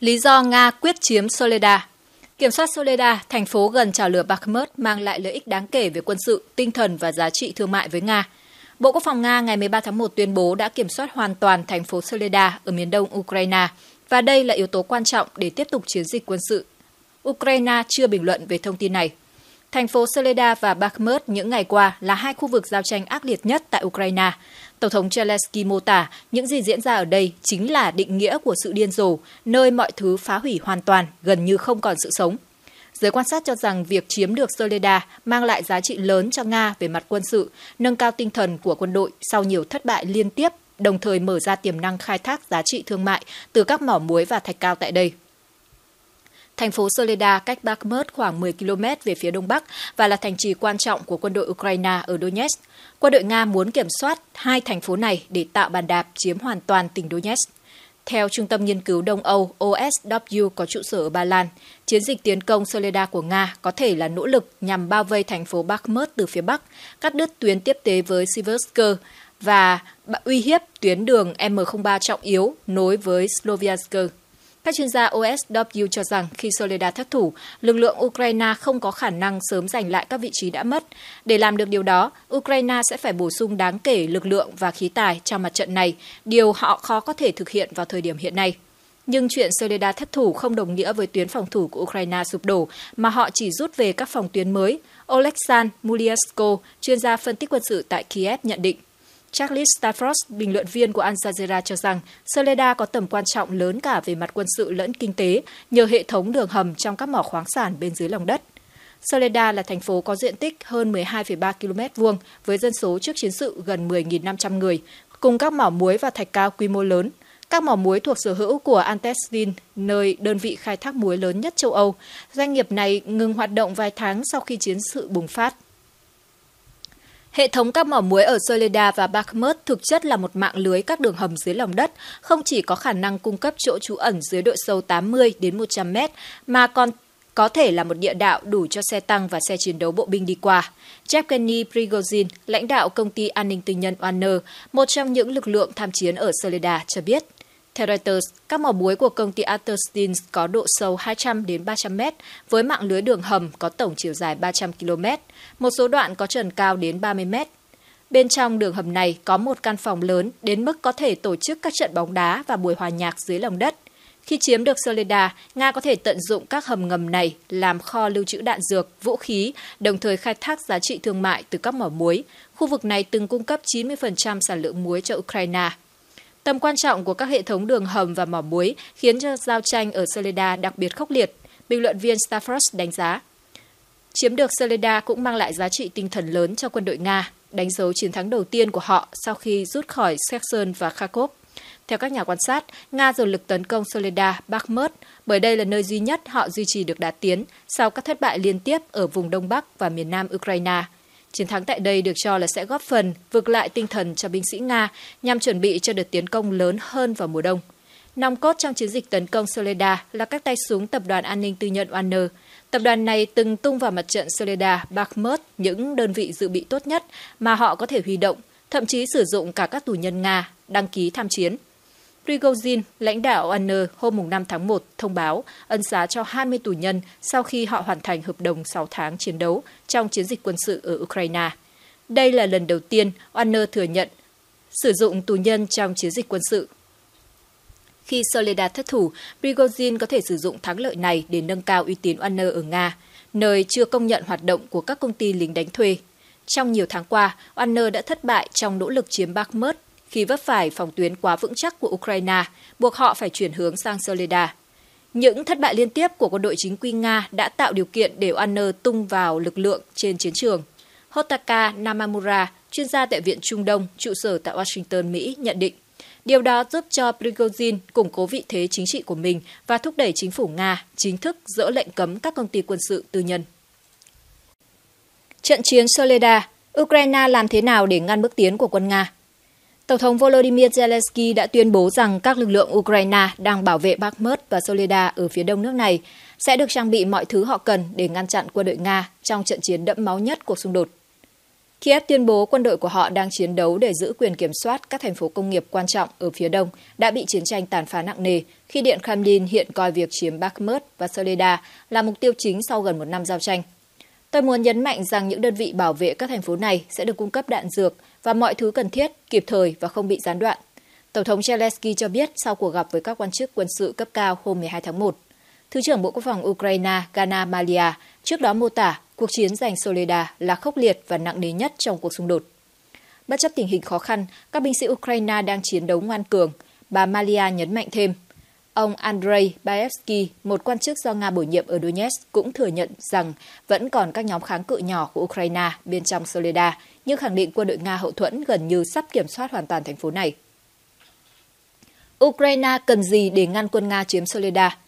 lý do Nga quyết chiếm Soledad. Kiểm soát Soledad, thành phố gần trào lửa Bakhmut mang lại lợi ích đáng kể về quân sự, tinh thần và giá trị thương mại với Nga. Bộ Quốc phòng Nga ngày 13 tháng 1 tuyên bố đã kiểm soát hoàn toàn thành phố Soledad ở miền đông Ukraine và đây là yếu tố quan trọng để tiếp tục chiến dịch quân sự. Ukraine chưa bình luận về thông tin này. Thành phố Soledar và Bakhmut những ngày qua là hai khu vực giao tranh ác liệt nhất tại Ukraine. Tổng thống Zelensky mô tả những gì diễn ra ở đây chính là định nghĩa của sự điên rồ, nơi mọi thứ phá hủy hoàn toàn, gần như không còn sự sống. Giới quan sát cho rằng việc chiếm được Soledar mang lại giá trị lớn cho Nga về mặt quân sự, nâng cao tinh thần của quân đội sau nhiều thất bại liên tiếp, đồng thời mở ra tiềm năng khai thác giá trị thương mại từ các mỏ muối và thạch cao tại đây. Thành phố Soledar cách Bakhmut khoảng 10 km về phía đông bắc và là thành trì quan trọng của quân đội Ukraine ở Donetsk. Quân đội Nga muốn kiểm soát hai thành phố này để tạo bàn đạp chiếm hoàn toàn tỉnh Donetsk. Theo Trung tâm Nghiên cứu Đông Âu OSW có trụ sở ở Ba Lan, chiến dịch tiến công Soledar của Nga có thể là nỗ lực nhằm bao vây thành phố Bakhmut từ phía Bắc, cắt đứt tuyến tiếp tế với Siversk và uy hiếp tuyến đường M03 trọng yếu nối với Sloviansk. Các chuyên gia OSW cho rằng khi Soledad thất thủ, lực lượng Ukraine không có khả năng sớm giành lại các vị trí đã mất. Để làm được điều đó, Ukraine sẽ phải bổ sung đáng kể lực lượng và khí tài cho mặt trận này, điều họ khó có thể thực hiện vào thời điểm hiện nay. Nhưng chuyện Soledad thất thủ không đồng nghĩa với tuyến phòng thủ của Ukraine sụp đổ, mà họ chỉ rút về các phòng tuyến mới. Oleksandr Muliasko, chuyên gia phân tích quân sự tại Kiev nhận định. Charles Stafford, bình luận viên của Al Jazeera cho rằng Soledad có tầm quan trọng lớn cả về mặt quân sự lẫn kinh tế nhờ hệ thống đường hầm trong các mỏ khoáng sản bên dưới lòng đất. Soledad là thành phố có diện tích hơn 12,3 km vuông với dân số trước chiến sự gần 10.500 người, cùng các mỏ muối và thạch cao quy mô lớn. Các mỏ muối thuộc sở hữu của Antestin, nơi đơn vị khai thác muối lớn nhất châu Âu. Doanh nghiệp này ngừng hoạt động vài tháng sau khi chiến sự bùng phát. Hệ thống các mỏ muối ở Soledad và Bakhmut thực chất là một mạng lưới các đường hầm dưới lòng đất, không chỉ có khả năng cung cấp chỗ trú ẩn dưới độ sâu 80 đến 100 mét, mà còn có thể là một địa đạo đủ cho xe tăng và xe chiến đấu bộ binh đi qua. Yevgeny Prigozhin, lãnh đạo công ty an ninh tư nhân Warner, một trong những lực lượng tham chiến ở Soledad cho biết. Theo Reuters, các mỏ muối của công ty Atherstein có độ sâu 200 đến 300 mét với mạng lưới đường hầm có tổng chiều dài 300 km, một số đoạn có trần cao đến 30 mét. Bên trong đường hầm này có một căn phòng lớn đến mức có thể tổ chức các trận bóng đá và buổi hòa nhạc dưới lòng đất. Khi chiếm được Soledad, Nga có thể tận dụng các hầm ngầm này làm kho lưu trữ đạn dược, vũ khí, đồng thời khai thác giá trị thương mại từ các mỏ muối. Khu vực này từng cung cấp 90% sản lượng muối cho Ukraine. Tầm quan trọng của các hệ thống đường hầm và mỏ muối khiến cho giao tranh ở Soledad đặc biệt khốc liệt, bình luận viên Stafford đánh giá. Chiếm được Soledad cũng mang lại giá trị tinh thần lớn cho quân đội Nga, đánh dấu chiến thắng đầu tiên của họ sau khi rút khỏi Saxon và Kharkov. Theo các nhà quan sát, Nga dồn lực tấn công Soledad, Bakhmut, bởi đây là nơi duy nhất họ duy trì được đà tiến sau các thất bại liên tiếp ở vùng Đông Bắc và miền Nam Ukraine – Chiến thắng tại đây được cho là sẽ góp phần vực lại tinh thần cho binh sĩ Nga nhằm chuẩn bị cho đợt tiến công lớn hơn vào mùa đông. Nòng cốt trong chiến dịch tấn công Soledad là các tay súng tập đoàn an ninh tư nhân Wagner. Tập đoàn này từng tung vào mặt trận Soledad, Bakhmut những đơn vị dự bị tốt nhất mà họ có thể huy động, thậm chí sử dụng cả các tù nhân Nga đăng ký tham chiến. Prigozhin, lãnh đạo Anner hôm 5 tháng 1 thông báo ân xá cho 20 tù nhân sau khi họ hoàn thành hợp đồng 6 tháng chiến đấu trong chiến dịch quân sự ở Ukraine. Đây là lần đầu tiên Anner thừa nhận sử dụng tù nhân trong chiến dịch quân sự. Khi Soledad thất thủ, Prigozhin có thể sử dụng thắng lợi này để nâng cao uy tín Wagner ở Nga, nơi chưa công nhận hoạt động của các công ty lính đánh thuê. Trong nhiều tháng qua, Wagner đã thất bại trong nỗ lực chiếm Bakhmut khi vấp phải phòng tuyến quá vững chắc của Ukraine, buộc họ phải chuyển hướng sang Soleda. Những thất bại liên tiếp của quân đội chính quy Nga đã tạo điều kiện để Wagner tung vào lực lượng trên chiến trường. Hotaka Namamura, chuyên gia tại Viện Trung Đông, trụ sở tại Washington, Mỹ, nhận định Điều đó giúp cho Prigozhin củng cố vị thế chính trị của mình và thúc đẩy chính phủ Nga chính thức dỡ lệnh cấm các công ty quân sự tư nhân. Trận chiến Soleda, Ukraine làm thế nào để ngăn bước tiến của quân Nga? Tổng thống Volodymyr Zelensky đã tuyên bố rằng các lực lượng Ukraine đang bảo vệ Bakhmut và Soleda ở phía đông nước này sẽ được trang bị mọi thứ họ cần để ngăn chặn quân đội Nga trong trận chiến đẫm máu nhất cuộc xung đột. Kiev tuyên bố quân đội của họ đang chiến đấu để giữ quyền kiểm soát các thành phố công nghiệp quan trọng ở phía đông đã bị chiến tranh tàn phá nặng nề khi Điện Kremlin hiện coi việc chiếm Bakhmut và Soleda là mục tiêu chính sau gần một năm giao tranh – Tôi muốn nhấn mạnh rằng những đơn vị bảo vệ các thành phố này sẽ được cung cấp đạn dược và mọi thứ cần thiết, kịp thời và không bị gián đoạn. Tổng thống Zelensky cho biết sau cuộc gặp với các quan chức quân sự cấp cao hôm 12 tháng 1. Thứ trưởng Bộ Quốc phòng Ukraine Gana Malia trước đó mô tả cuộc chiến giành Soleda là khốc liệt và nặng nề nhất trong cuộc xung đột. Bất chấp tình hình khó khăn, các binh sĩ Ukraine đang chiến đấu ngoan cường, bà Malia nhấn mạnh thêm – Ông Andrei Baevsky, một quan chức do Nga bổ nhiệm ở Donetsk, cũng thừa nhận rằng vẫn còn các nhóm kháng cự nhỏ của Ukraine bên trong Soleda, nhưng khẳng định quân đội Nga hậu thuẫn gần như sắp kiểm soát hoàn toàn thành phố này. Ukraine cần gì để ngăn quân Nga chiếm Soleda?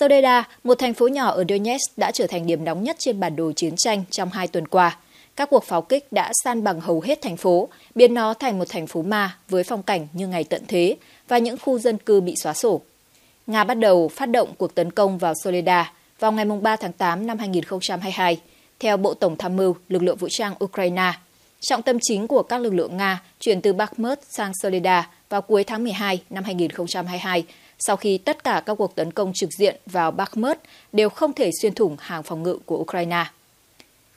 Soleda, một thành phố nhỏ ở Donetsk đã trở thành điểm nóng nhất trên bản đồ chiến tranh trong hai tuần qua. Các cuộc pháo kích đã san bằng hầu hết thành phố, biến nó thành một thành phố ma với phong cảnh như ngày tận thế và những khu dân cư bị xóa sổ. Nga bắt đầu phát động cuộc tấn công vào Soledar vào ngày 3 tháng 8 năm 2022, theo Bộ Tổng tham mưu lực lượng vũ trang Ukraine. Trọng tâm chính của các lực lượng Nga chuyển từ Bakhmut sang Soledar vào cuối tháng 12 năm 2022, sau khi tất cả các cuộc tấn công trực diện vào Bakhmut đều không thể xuyên thủng hàng phòng ngự của Ukraine.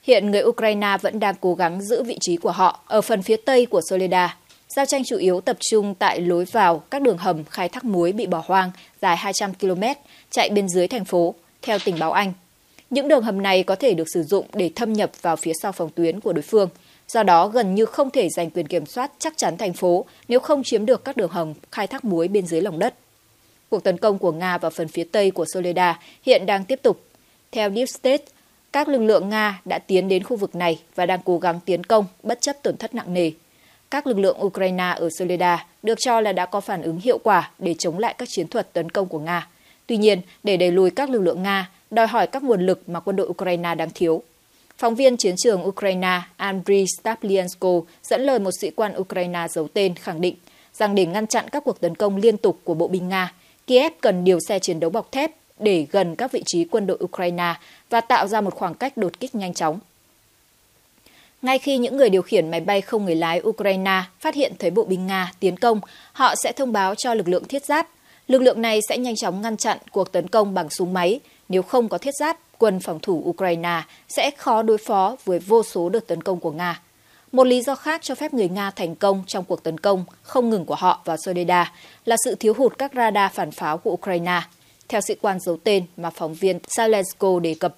Hiện người Ukraine vẫn đang cố gắng giữ vị trí của họ ở phần phía tây của Soledar Giao tranh chủ yếu tập trung tại lối vào các đường hầm khai thác muối bị bỏ hoang dài 200 km chạy bên dưới thành phố, theo tình báo Anh. Những đường hầm này có thể được sử dụng để thâm nhập vào phía sau phòng tuyến của đối phương, do đó gần như không thể giành quyền kiểm soát chắc chắn thành phố nếu không chiếm được các đường hầm khai thác muối bên dưới lòng đất. Cuộc tấn công của Nga vào phần phía tây của Soledad hiện đang tiếp tục. Theo Deep State, các lực lượng Nga đã tiến đến khu vực này và đang cố gắng tiến công bất chấp tổn thất nặng nề các lực lượng Ukraine ở Soleda được cho là đã có phản ứng hiệu quả để chống lại các chiến thuật tấn công của Nga. Tuy nhiên, để đẩy lùi các lực lượng Nga, đòi hỏi các nguồn lực mà quân đội Ukraine đang thiếu. Phóng viên chiến trường Ukraine Andriy Staplyenko dẫn lời một sĩ quan Ukraine giấu tên khẳng định rằng để ngăn chặn các cuộc tấn công liên tục của bộ binh Nga, Kiev cần điều xe chiến đấu bọc thép để gần các vị trí quân đội Ukraine và tạo ra một khoảng cách đột kích nhanh chóng. Ngay khi những người điều khiển máy bay không người lái Ukraine phát hiện thấy bộ binh Nga tiến công, họ sẽ thông báo cho lực lượng thiết giáp. Lực lượng này sẽ nhanh chóng ngăn chặn cuộc tấn công bằng súng máy. Nếu không có thiết giáp, quân phòng thủ Ukraine sẽ khó đối phó với vô số đợt tấn công của Nga. Một lý do khác cho phép người Nga thành công trong cuộc tấn công không ngừng của họ vào Soledad là sự thiếu hụt các radar phản pháo của Ukraine, theo sĩ quan giấu tên mà phóng viên Salensko đề cập.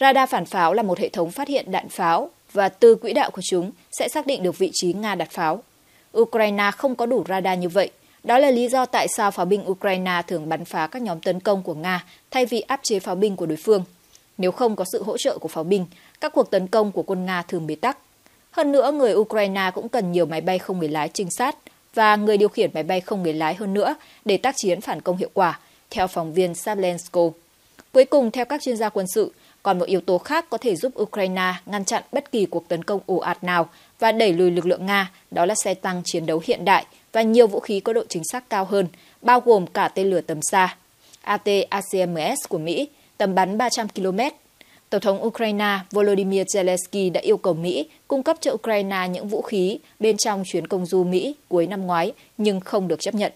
Radar phản pháo là một hệ thống phát hiện đạn pháo và từ quỹ đạo của chúng sẽ xác định được vị trí Nga đặt pháo. Ukraine không có đủ radar như vậy. Đó là lý do tại sao pháo binh Ukraine thường bắn phá các nhóm tấn công của Nga thay vì áp chế pháo binh của đối phương. Nếu không có sự hỗ trợ của pháo binh, các cuộc tấn công của quân Nga thường bị tắc. Hơn nữa, người Ukraine cũng cần nhiều máy bay không người lái trinh sát và người điều khiển máy bay không người lái hơn nữa để tác chiến phản công hiệu quả, theo phóng viên Sablensko. Cuối cùng, theo các chuyên gia quân sự, còn một yếu tố khác có thể giúp Ukraine ngăn chặn bất kỳ cuộc tấn công ồ ạt nào và đẩy lùi lực lượng Nga, đó là xe tăng chiến đấu hiện đại và nhiều vũ khí có độ chính xác cao hơn, bao gồm cả tên lửa tầm xa AT-ACMS của Mỹ, tầm bắn 300 km. Tổng thống Ukraine Volodymyr Zelensky đã yêu cầu Mỹ cung cấp cho Ukraine những vũ khí bên trong chuyến công du Mỹ cuối năm ngoái nhưng không được chấp nhận.